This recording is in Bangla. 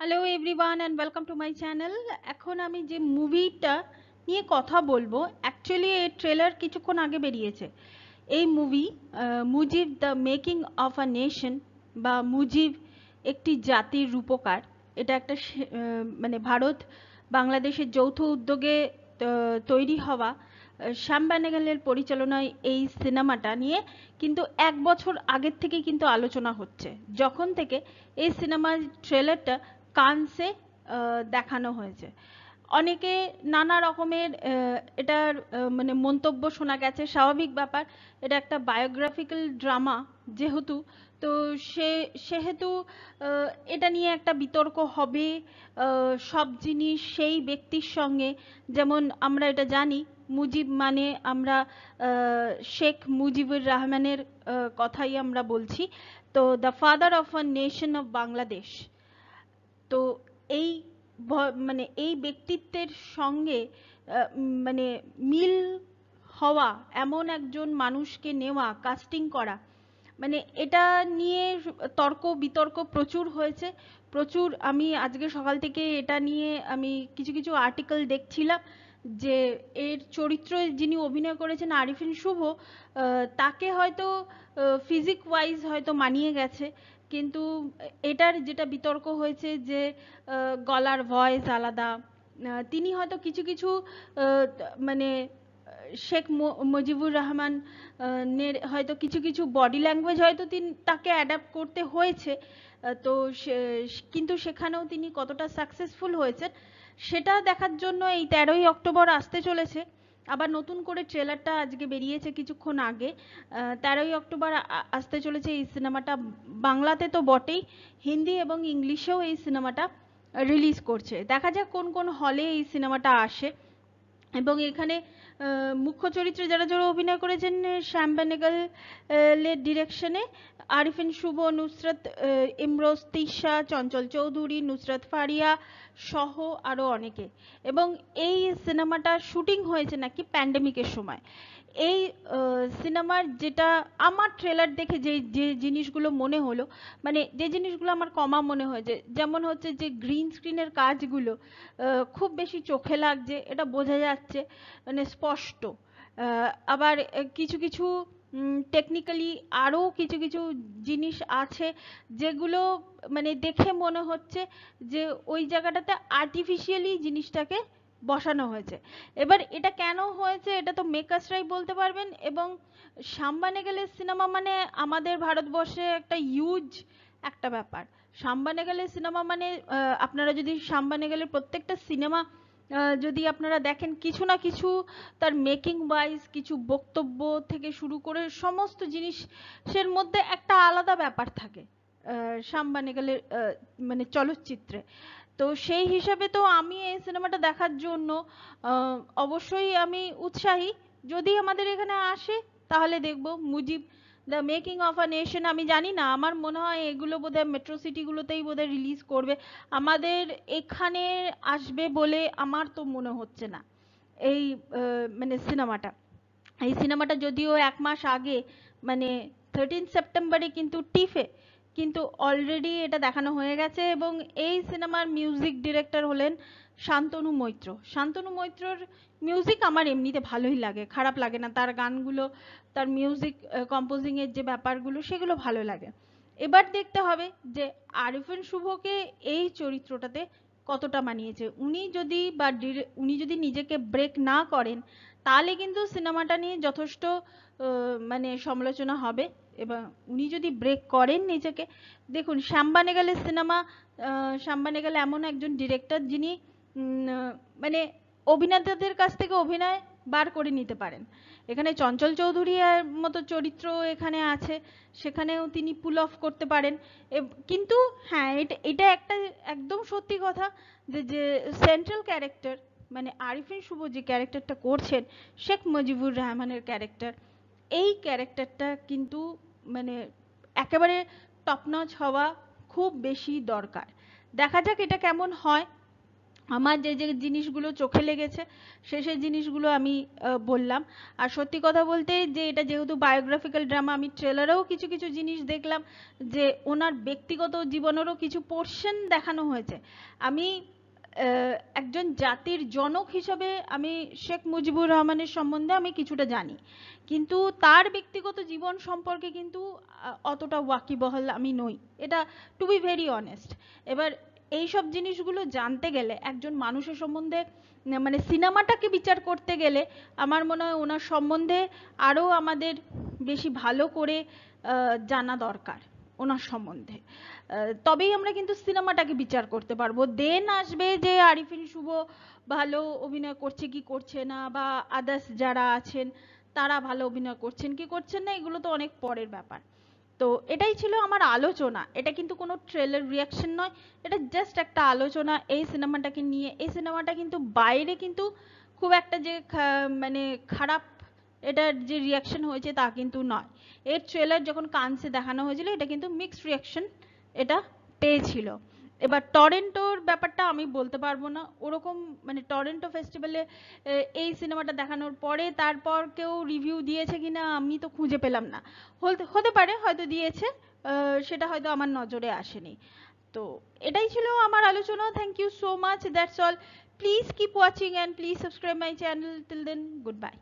hello everyone and welcome to my channel এখন আমি যে মুভিটা নিয়ে কথা বলবো অ্যাকচুয়ালি এই ট্রেলার কিছুক্ষণ আগে বেরিয়েছে এই movie Mujib the making of a nation বা মুজিব একটি জাতির রূপকার এটা একটা মানে ভারত বাংলাদেশের যৌথ উদ্যোগে তৈরি হওয়া শ্যাম ব্যানেগালের পরিচালনায় এই সিনেমাটা নিয়ে কিন্তু এক বছর আগের থেকে কিন্তু আলোচনা হচ্ছে যখন থেকে এই সিনেমার ট্রেলারটা কানসে দেখানো হয়েছে অনেকে নানা রকমের এটার মানে মন্তব্য শোনা গেছে স্বাভাবিক ব্যাপার এটা একটা বায়োগ্রাফিক্যাল ড্রামা যেহেতু তো সে সেহেতু এটা নিয়ে একটা বিতর্ক হবে সব জিনিস সেই ব্যক্তির সঙ্গে যেমন আমরা এটা জানি মুজিব মানে আমরা শেখ মুজিবুর রহমানের কথাই আমরা বলছি তো the father of a nation of Bangladesh তো এই মানে এই ব্যক্তিত্বের সঙ্গে মানে মিল হওয়া এমন একজন মানুষকে নেওয়া কাস্টিং করা মানে এটা নিয়ে তর্ক বিতর্ক প্রচুর হয়েছে প্রচুর আমি আজকে সকাল থেকে এটা নিয়ে আমি কিছু কিছু আর্টিকেল দেখছিলাম যে এর চরিত্র যিনি অভিনয় করেছেন আরিফিন শুভ তাকে হয়তো ফিজিক ওয়াইজ হয়তো মানিয়ে গেছে কিন্তু এটার যেটা বিতর্ক হয়েছে যে গলার ভয়েস আলাদা তিনি হয়তো কিছু কিছু মানে শেখ মুজিবুর রহমান নের হয়তো কিছু কিছু বডি ল্যাঙ্গুয়েজ হয়তো তিনি তাকে অ্যাডাপ্ট করতে হয়েছে তো কিন্তু সেখানেও তিনি কতটা সাকসেসফুল হয়েছেন সেটা দেখার জন্য এই তেরোই অক্টোবর আসতে চলেছে আবার নতুন করে ট্রেলারটা আজকে বেরিয়েছে কিছুক্ষণ আগে তেরোই অক্টোবর আসতে চলেছে এই সিনেমাটা বাংলাতে তো বটেই হিন্দি এবং ইংলিশেও এই সিনেমাটা রিলিজ করছে দেখা যাক কোন কোন হলে এই সিনেমাটা আসে এবং এখানে মুখ্য চরিত্রে যারা যারা অভিনয় করেছেন শ্যাম বেনেগাল এর ডিরেকশনে আরিফিন শুভ নুসরাত ইমরোজ তিশা চঞ্চল চৌধুরী নুসরাত ফারিয়া সহ আরও অনেকে এবং এই সিনেমাটা শুটিং হয়েছে নাকি প্যান্ডেমিকের সময় এই সিনেমার যেটা আমার ট্রেলার দেখে যে যে জিনিসগুলো মনে হলো মানে যে জিনিসগুলো আমার কমা মনে হয়েছে যেমন হচ্ছে যে গ্রিন স্ক্রিনের কাজগুলো খুব বেশি চোখে লাগছে এটা বোঝা যাচ্ছে মানে স্পষ্ট আবার কিছু কিছু টেকনিক্যালি আরও কিছু কিছু জিনিস আছে যেগুলো মানে দেখে মনে হচ্ছে যে ওই জায়গাটাতে আর্টিফিশিয়ালি জিনিসটাকে বসানো হয়েছে এবার এটা কেন হয়েছে এটা তো মেকার্সরাই বলতে পারবেন এবং সাম্বানে গেলে সিনেমা মানে আমাদের ভারতবর্ষে একটা ইউজ একটা ব্যাপার সাম্বানে গেলে সিনেমা মানে আপনারা যদি সাম্বানে গেলে প্রত্যেকটা সিনেমা যদি আপনারা দেখেন কিছু না কিছু তার মেকিং ওয়াইজ কিছু বক্তব্য থেকে শুরু করে সমস্ত জিনিসের মধ্যে একটা আলাদা ব্যাপার থাকে সাম্বানে গেলে মানে চলচ্চিত্রে তো সেই হিসাবে তো আমি এই সিনেমাটা দেখার জন্য অবশ্যই আমি উৎসাহী যদি আমাদের এখানে আসে তাহলে দেখব Mujib the making of a nation আমি জানি না আমার মনে হয় এগুলো বোধহয় মেট্রো সিটিগুলোতেই বোধহয় রিলিজ করবে আমাদের এখানে আসবে বলে আমার তো মনে হচ্ছে না এই মানে সিনেমাটা এই সিনেমাটা যদিও এক মাস আগে মানে থার্টিন সেপ্টেম্বরে কিন্তু টিফে কিন্তু অলরেডি এটা দেখানো হয়ে গেছে এবং এই সিনেমার মিউজিক ডিরেক্টর হলেন শান্তনু মৈত্র শান্তনু মৈত্রর মিউজিক আমার এমনিতে ভালোই লাগে খারাপ লাগে না তার গানগুলো তার মিউজিক কম্পোজিংয়ের যে ব্যাপারগুলো সেগুলো ভালো লাগে এবার দেখতে হবে যে আরিফিন শুভকে এই চরিত্রটাতে কতটা মানিয়েছে উনি যদি বা উনি যদি নিজেকে ব্রেক না করেন তাহলে কিন্তু সিনেমাটা নিয়ে যথেষ্ট মানে সমালোচনা হবে এবার উনি যদি ব্রেক করেন নিজেকে দেখুন শ্যামবানেগালে সিনেমা শ্যামবানেগালে এমন একজন ডিরেক্টর যিনি মানে অভিনেতাদের কাছ থেকে অভিনয় বার করে নিতে পারেন এখানে চঞ্চল চৌধুরীর মতো চরিত্র এখানে আছে সেখানেও তিনি পুল অফ করতে পারেন কিন্তু হ্যাঁ এটা এটা একটা একদম সত্যি কথা যে যে সেন্ট্রাল ক্যারেক্টার মানে আরিফিন শুভ যে ক্যারেক্টারটা করছেন শেখ মুজিবুর রহমানের ক্যারেক্টার এই ক্যারেক্টারটা কিন্তু মানে একেবারে টপনচ হওয়া খুব বেশি দরকার দেখা যাক এটা কেমন হয় আমার যে যে জিনিসগুলো চোখে লেগেছে সে সেই জিনিসগুলো আমি বললাম আর সত্যি কথা বলতে যে এটা যেহেতু বায়োগ্রাফিক্যাল ড্রামা আমি ট্রেলারেও কিছু কিছু জিনিস দেখলাম যে ওনার ব্যক্তিগত জীবনেরও কিছু পোর্শন দেখানো হয়েছে আমি একজন জাতির জনক হিসাবে আমি শেখ মুজিবুর রহমানের সম্বন্ধে আমি কিছুটা জানি কিন্তু তার ব্যক্তিগত জীবন সম্পর্কে কিন্তু অতটা ওয়াকিবহল আমি নই এটা টু বি ভেরি অনেস্ট এবার এই সব জিনিসগুলো জানতে গেলে একজন মানুষের সম্বন্ধে মানে সিনেমাটাকে বিচার করতে গেলে আমার মনে হয় ওনার সম্বন্ধে আরও আমাদের বেশি ভালো করে জানা দরকার ওনার সম্বন্ধে তবেই আমরা কিন্তু সিনেমাটাকে বিচার করতে পারবো দেন আসবে যে আরিফিন শুভ ভালো অভিনয় করছে কি করছে না বা আদার্স যারা আছেন তারা ভালো অভিনয় করছেন কি করছেন না এগুলো তো অনেক পরের ব্যাপার তো এটাই ছিল আমার আলোচনা এটা কিন্তু কোনো ট্রেলার রিয়াকশন নয় এটা জাস্ট একটা আলোচনা এই সিনেমাটাকে নিয়ে এই সিনেমাটা কিন্তু বাইরে কিন্তু খুব একটা যে মানে খারাপ এটার যে রিয়াকশন হয়েছে তা কিন্তু নয় এর ট্রেলার যখন কানসে দেখানো হয়েছিল এটা কিন্তু মিক্সড রিয়াকশন এটা পেয়েছিল এবার টরেন্টোর ব্যাপারটা আমি বলতে পারবো না ওরকম মানে টরেন্টো ফেস্টিভ্যালে এই সিনেমাটা দেখানোর পরে তারপর কেউ রিভিউ দিয়েছে কি না আমি তো খুঁজে পেলাম না হতে পারে হয়তো দিয়েছে সেটা হয়তো আমার নজরে আসেনি তো এটাই ছিল আমার আলোচনা thank you so much that's all please keep watching and please subscribe my channel till then good by